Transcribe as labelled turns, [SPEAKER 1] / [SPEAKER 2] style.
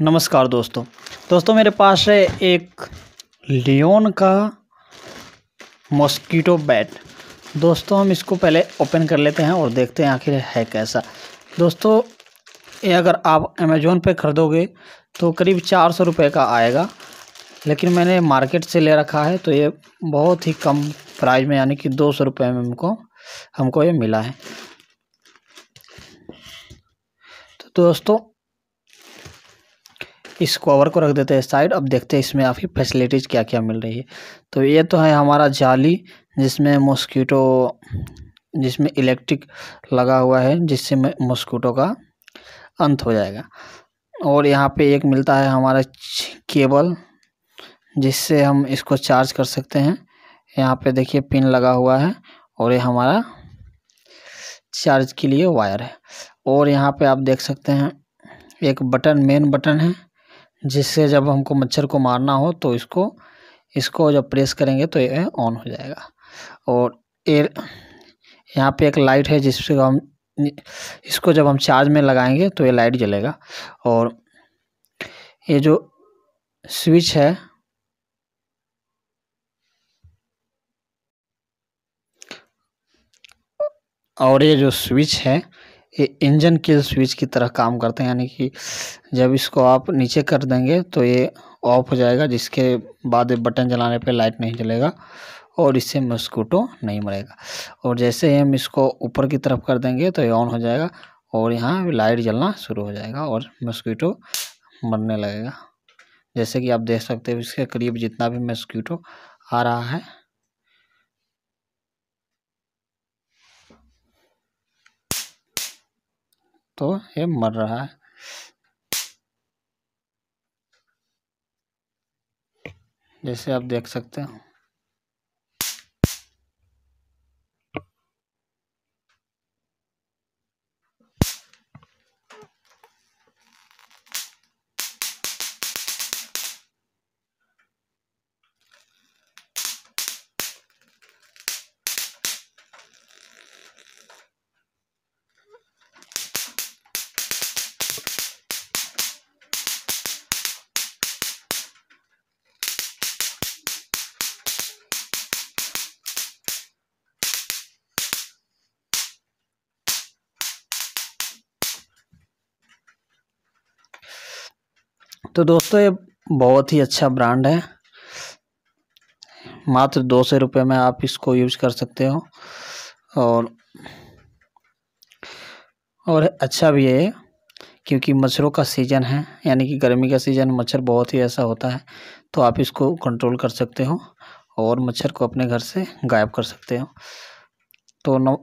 [SPEAKER 1] नमस्कार दोस्तों दोस्तों मेरे पास है एक लियोन का मॉस्कीटो बैट दोस्तों हम इसको पहले ओपन कर लेते हैं और देखते हैं आखिर है कैसा दोस्तों ये अगर आप अमेज़ोन पे खरीदोगे तो करीब चार सौ रुपये का आएगा लेकिन मैंने मार्केट से ले रखा है तो ये बहुत ही कम प्राइस में यानी कि दो सौ रुपये में हमको हमको ये मिला है तो दोस्तों इस कवर को रख देते हैं साइड अब देखते हैं इसमें आपकी फैसिलिटीज़ क्या क्या मिल रही है तो ये तो है हमारा जाली जिसमें मॉस्किटो जिसमें इलेक्ट्रिक लगा हुआ है जिससे मॉस्किटो का अंत हो जाएगा और यहाँ पे एक मिलता है हमारा केबल जिससे हम इसको चार्ज कर सकते हैं यहाँ पे देखिए पिन लगा हुआ है और ये हमारा चार्ज के लिए वायर है और यहाँ पे आप देख सकते हैं एक बटन मेन बटन है जिससे जब हमको मच्छर को मारना हो तो इसको इसको जब प्रेस करेंगे तो ये ऑन हो जाएगा और एयर यहाँ पे एक लाइट है जिससे हम इसको जब हम चार्ज में लगाएंगे तो ये लाइट जलेगा और ये जो स्विच है और ये जो स्विच है ये इंजन किल स्विच की तरह काम करते हैं यानी कि जब इसको आप नीचे कर देंगे तो ये ऑफ हो जाएगा जिसके बाद बटन जलाने पे लाइट नहीं जलेगा और इससे मस्कूटो नहीं मरेगा और जैसे ही हम इसको ऊपर की तरफ कर देंगे तो ये ऑन हो जाएगा और यहाँ लाइट जलना शुरू हो जाएगा और मस्कीटो मरने लगेगा जैसे कि आप देख सकते हो इसके करीब जितना भी मस्कीटो आ रहा है तो ये मर रहा है जैसे आप देख सकते हो तो दोस्तों ये बहुत ही अच्छा ब्रांड है मात्र दो सौ रुपये में आप इसको यूज कर सकते हो और और अच्छा भी है क्योंकि मच्छरों का सीज़न है यानी कि गर्मी का सीज़न मच्छर बहुत ही ऐसा होता है तो आप इसको कंट्रोल कर सकते हो और मच्छर को अपने घर से गायब कर सकते हो तो नौ